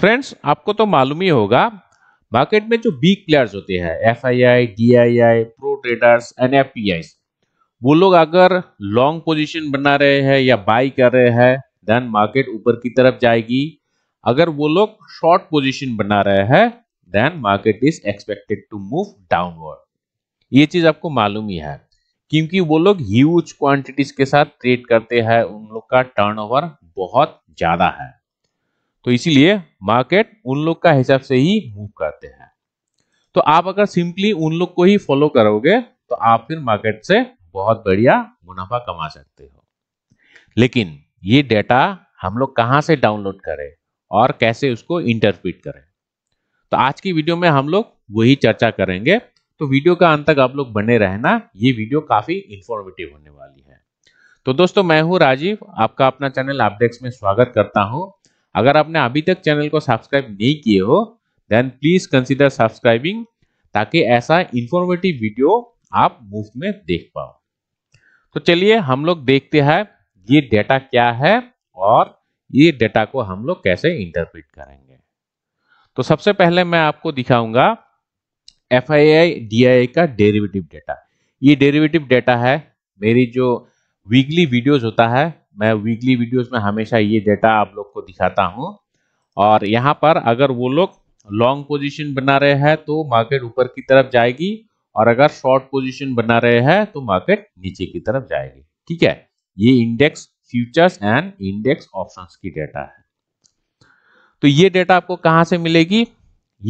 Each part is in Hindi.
फ्रेंड्स आपको तो मालूम ही होगा मार्केट में जो बिग प्लेयर्स होते हैं F I I D I I pro traders N F P I वो लोग अगर लॉन्ग पोजीशन बना रहे हैं या बाई कर रहे हैं देन मार्केट ऊपर की तरफ जाएगी अगर वो लोग शॉर्ट पोजीशन बना रहे हैं then market is expected to move downward ये चीज आपको मालूम ही है क्योंकि वो लोग ह्यूज क्वांटिटीज के साथ ट्रेड करते हैं उन लोग का टर्नओवर बहुत ज्यादा है तो इसीलिए मार्केट उन लोग का हिसाब से ही मूव करते हैं तो आप अगर सिंपली उन लोग को ही फॉलो करोगे तो आप फिर मार्केट से बहुत बढ़िया मुनाफा कमा सकते हो लेकिन ये डेटा हम लोग कहां से डाउनलोड करें और कैसे उसको इंटरप्रिट करें तो आज की वीडियो में हम लोग वही चर्चा करेंगे तो वीडियो का अंत तक आप लोग बने रहना ये वीडियो काफ़ी इंफॉर्मेटिव होने वाली है तो दोस्तों मैं हूं राजीव आपका अपना चैनल आपडेक्स में स्वागत करता हूँ अगर आपने अभी तक चैनल को सब्सक्राइब नहीं किए हो देन प्लीज कंसिडर सब्सक्राइबिंग ताकि ऐसा इंफॉर्मेटिव वीडियो आप मुफ्त में देख पाओ तो चलिए हम लोग देखते हैं ये डेटा क्या है और ये डेटा को हम लोग कैसे इंटरप्रिट करेंगे तो सबसे पहले मैं आपको दिखाऊंगा F I I D I का डेरिवेटिव डेटा ये डेरिवेटिव डेटा है मेरी जो वीकली वीडियोज होता है मैं वीकली वीडियोस में हमेशा ये डेटा आप लोग को दिखाता हूँ और यहाँ पर अगर वो लोग लॉन्ग पोजीशन बना रहे हैं तो मार्केट ऊपर की तरफ जाएगी और अगर शॉर्ट पोजीशन बना रहे हैं तो मार्केट नीचे की तरफ जाएगी ठीक है ये index futures and index options की डेटा है तो ये डेटा आपको कहाँ से मिलेगी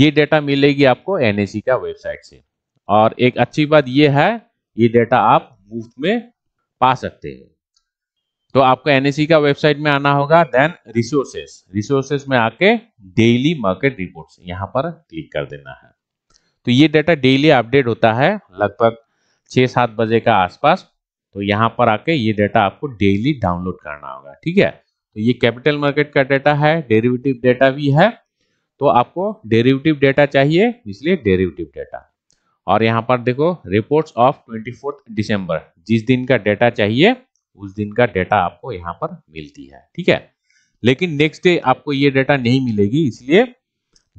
ये डेटा मिलेगी आपको एन का वेबसाइट से और एक अच्छी बात यह है ये डेटा आप मुफ्त में पा सकते हैं तो आपको एनएसी का वेबसाइट में आना होगा देन रिसोर्सेस रिसोर्सेस में आके डेली मार्केट रिपोर्ट्स यहां पर क्लिक कर देना है तो ये डाटा डेली अपडेट होता है लगभग छह सात बजे का आसपास तो यहां पर आके ये डाटा आपको डेली डाउनलोड करना होगा ठीक है तो ये कैपिटल मार्केट का डाटा है डेरिवेटिव डाटा भी है तो आपको डेरिवेटिव डाटा चाहिए इसलिए डेरिवेटिव डाटा और यहाँ पर देखो reports of twenty fourth December जिस दिन का डाटा चाहिए उस दिन का डेटा आपको यहाँ पर मिलती है ठीक है लेकिन नेक्स्ट डे आपको ये डेटा नहीं मिलेगी इसलिए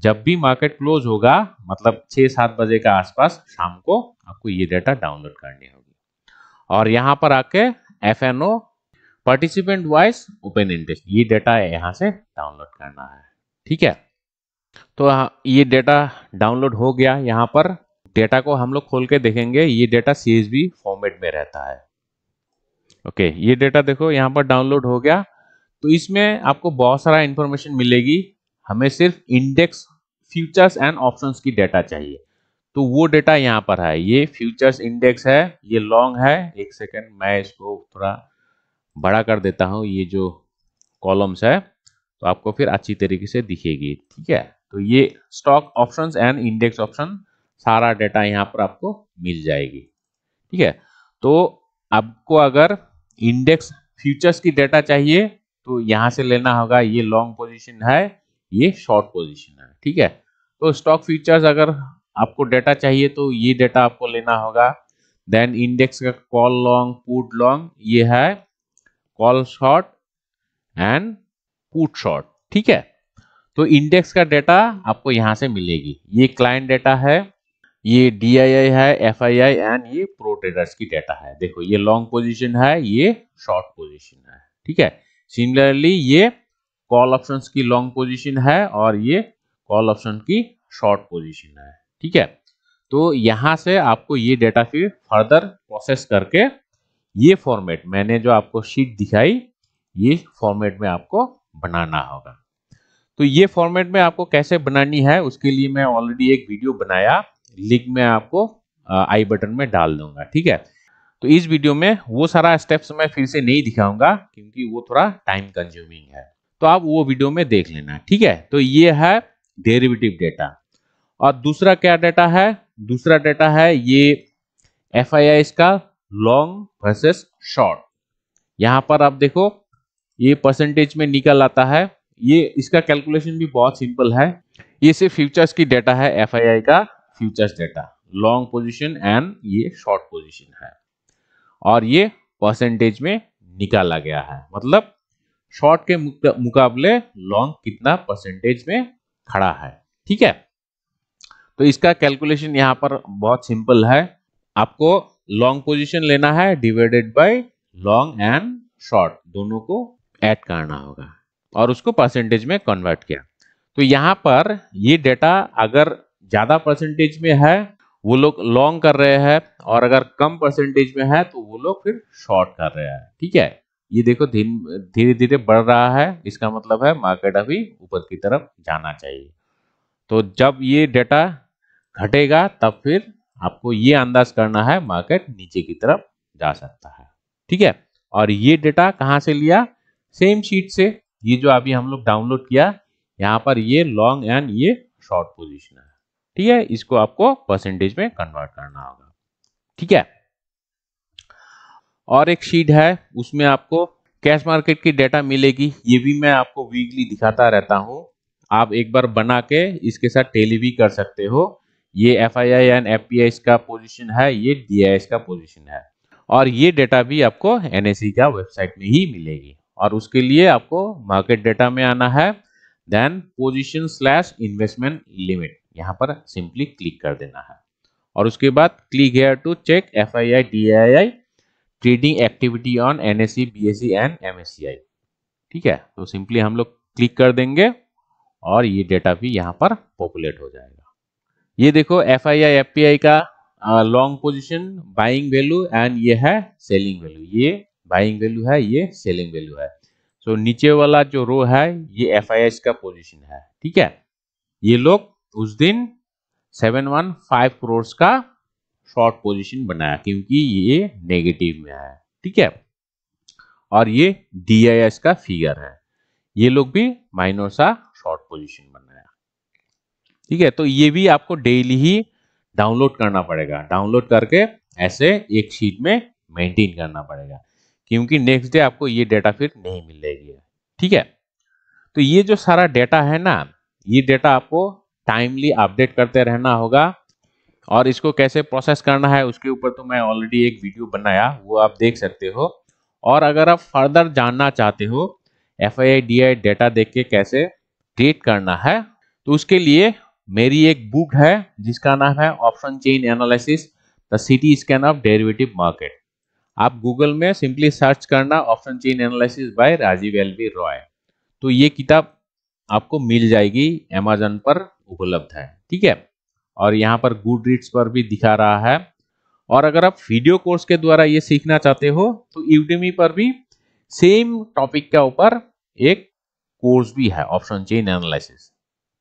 जब भी मार्केट क्लोज होगा मतलब छह सात बजे के आसपास शाम को आपको ये डेटा डाउनलोड करनी होगी और यहाँ पर आके F N O participant wise open interest ये डेटा यहाँ से डाउनलोड करना है ठीक है तो ये डेटा डाउनलोड हो गया यहाँ पर डेटा को हम लोग खोल के देखेंगे ये डेटा सी फॉर्मेट में रहता है ओके ये डेटा देखो यहाँ पर डाउनलोड हो गया तो इसमें आपको बहुत सारा इंफॉर्मेशन मिलेगी हमें सिर्फ इंडेक्स फ्यूचर्स एंड ऑप्शंस की डेटा चाहिए तो वो डेटा यहाँ पर है ये फ्यूचर्स इंडेक्स है ये लॉन्ग है एक सेकेंड मैं इसको थोड़ा बड़ा कर देता हूँ ये जो कॉलम्स है तो आपको फिर अच्छी तरीके से दिखेगी ठीक है तो ये stock options and index option सारा डेटा यहाँ पर आपको मिल जाएगी ठीक है तो आपको अगर इंडेक्स फ्यूचर्स की डेटा चाहिए तो यहां से लेना होगा ये लॉन्ग पोजीशन है ये शॉर्ट पोजीशन है ठीक है तो स्टॉक फ्यूचर्स अगर आपको डेटा चाहिए तो ये डेटा आपको लेना होगा देन इंडेक्स का कॉल लॉन्ग पुट लॉन्ग ये है call short and put short ठीक है तो इंडेक्स का डेटा आपको यहां से मिलेगी ये क्लाइंट डेटा है ये डी है एफ एंड ये प्रो ट्रेडर्स की डेटा है देखो ये लॉन्ग पोजिशन है ये शॉर्ट पोजिशन है ठीक है सिमिलरली ये कॉल ऑप्शंस की लॉन्ग पोजीशन है और ये कॉल ऑप्शन की शॉर्ट पोजीशन है ठीक है तो यहां से आपको ये डेटा फिर फर्दर प्रोसेस करके ये फॉर्मेट मैंने जो आपको शीट दिखाई ये फॉर्मेट में आपको बनाना होगा तो ये फॉर्मेट में आपको कैसे बनानी है उसके लिए मैं ऑलरेडी एक वीडियो बनाया लिंक मैं आपको आई बटन में डाल दूंगा ठीक है तो इस वीडियो में वो सारा स्टेप्स मैं फिर से नहीं दिखाऊंगा क्योंकि वो थोड़ा टाइम कंज्यूमिंग है तो आप वो वीडियो में देख लेना ठीक है तो ये है डेरिवेटिव डेटा और दूसरा क्या डेटा है दूसरा डेटा है ये एफ का लॉन्ग वर्सेस शॉर्ट यहां पर आप देखो ये परसेंटेज में निकल आता है ये इसका कैलकुलेशन भी बहुत सिंपल है ये सिर्फ फ्यूचर्स की डेटा है एफ का futures data long position and ये शॉर्ट पोजीशन है और ये परसेंटेज में निकाला गया है मतलब शॉर्ट के मुकाबले लॉन्ग कितना परसेंटेज में खड़ा है ठीक है तो इसका कैलकुलेशन यहाँ पर बहुत सिंपल है आपको लॉन्ग पोजीशन लेना है divided by long and short दोनों को ऐड करना होगा और उसको परसेंटेज में कन्वर्ट किया तो यहाँ पर ये डेटा अगर ज्यादा परसेंटेज में है वो लोग लॉन्ग कर रहे हैं और अगर कम परसेंटेज में है तो वो लोग फिर शॉर्ट कर रहे हैं ठीक है ये देखो धीरे धीरे बढ़ रहा है इसका मतलब है मार्केट अभी ऊपर की तरफ जाना चाहिए तो जब ये डेटा घटेगा तब फिर आपको ये अंदाज करना है मार्केट नीचे की तरफ जा सकता है ठीक है और ये डेटा कहाँ से लिया सेम शीट से ये जो अभी हम लोग डाउनलोड किया यहाँ पर ये लॉन्ग एंड ये शॉर्ट पोजिशन है ठीक है इसको आपको परसेंटेज में कन्वर्ट करना होगा ठीक है और एक शीट है उसमें आपको कैश मार्केट की डेटा मिलेगी ये भी मैं आपको वीकली दिखाता रहता हूं आप एक बार बना के इसके साथ टेली भी कर सकते हो ये F I I and F P I का पोजिशन है ये डी आई एस का पोजिशन है और ये डेटा भी आपको एन सी का वेबसाइट में ही मिलेगी और उसके लिए आपको मार्केट डेटा में आना है then position slash investment limit यहाँ पर सिंपली क्लिक कर देना है और उसके बाद click here to check F I I D I I trading activity on N S C B S C and M S C I ठीक है तो सिंपली हम लोग क्लिक कर देंगे और ये डेटा भी यहाँ पर पॉपुलेट हो जाएगा ये देखो F I I F P I का long position buying value and ये है सेलिंग वैल्यू ये बाइंग वैल्यू है ये सेलिंग वैल्यू है सो so, नीचे वाला जो रो है ये एफ का पोजिशन है ठीक है ये लोग उस दिन 715 करोड़ का शॉर्ट पोजीशन बनाया क्योंकि ये नेगेटिव में आया ठीक है और ये डीआईएस का फिगर है ये लोग भी माइनर सा शॉर्ट पोजीशन बनाया ठीक है तो ये भी आपको डेली ही डाउनलोड करना पड़ेगा डाउनलोड करके ऐसे एक शीट में मेंटेन करना पड़ेगा क्योंकि नेक्स्ट डे आपको ये डेटा फिर नहीं मिलेगी ठीक है तो ये जो सारा डेटा है ना ये डेटा आपको टाइमली अपडेट करते रहना होगा और इसको कैसे प्रोसेस करना है उसके ऊपर तो मैं ऑलरेडी एक वीडियो बनाया वो आप देख सकते हो और अगर आप फर्दर जानना चाहते हो एफ आई आई डेटा देख के कैसे ट्रीट करना है तो उसके लिए मेरी एक बुक है जिसका नाम है option chain analysis the city scan of derivative market आप गूगल में सिंपली सर्च करना option chain analysis by Rajiv L Roy तो ये किताब आपको मिल जाएगी अमेजन पर उपलब्ध है ठीक है और यहाँ पर गुड रीड्स पर भी दिखा रहा है और अगर आप वीडियो कोर्स के द्वारा ये सीखना चाहते हो तो यूडीमी पर भी सेम टॉपिक के ऊपर एक कोर्स भी है ऑप्शन चेन एनालिसिस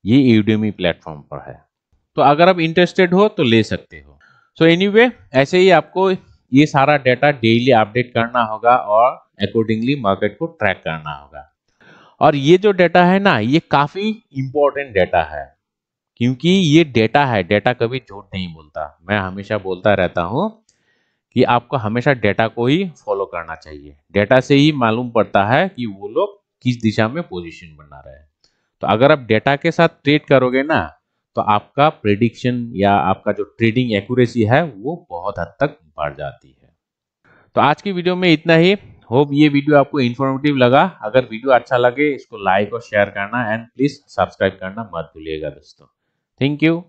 ये यूडीमी प्लेटफॉर्म पर है तो अगर आप इंटरेस्टेड हो तो ले सकते हो सो so एनीवे anyway, ऐसे ही आपको ये सारा डाटा डेली अपडेट करना होगा और अकॉर्डिंगली मार्केट को ट्रैक करना होगा और ये जो डाटा है ना ये काफी इंपॉर्टेंट डाटा है क्योंकि ये डेटा है डेटा कभी झूठ नहीं बोलता मैं हमेशा बोलता रहता हूँ कि आपको हमेशा डेटा को ही फॉलो करना चाहिए डेटा से ही मालूम पड़ता है कि वो लोग किस दिशा में पोजीशन बना रहे हैं तो अगर आप डेटा के साथ ट्रेड करोगे ना तो आपका प्रिडिक्शन या आपका जो ट्रेडिंग एक्यूरेसी है वो बहुत हद तक बढ़ जाती है तो आज की वीडियो में इतना ही होप ये वीडियो आपको इन्फॉर्मेटिव लगा अगर वीडियो अच्छा लगे इसको लाइक और शेयर करना एंड प्लीज सब्सक्राइब करना मत भूलिएगा दोस्तों Thank you.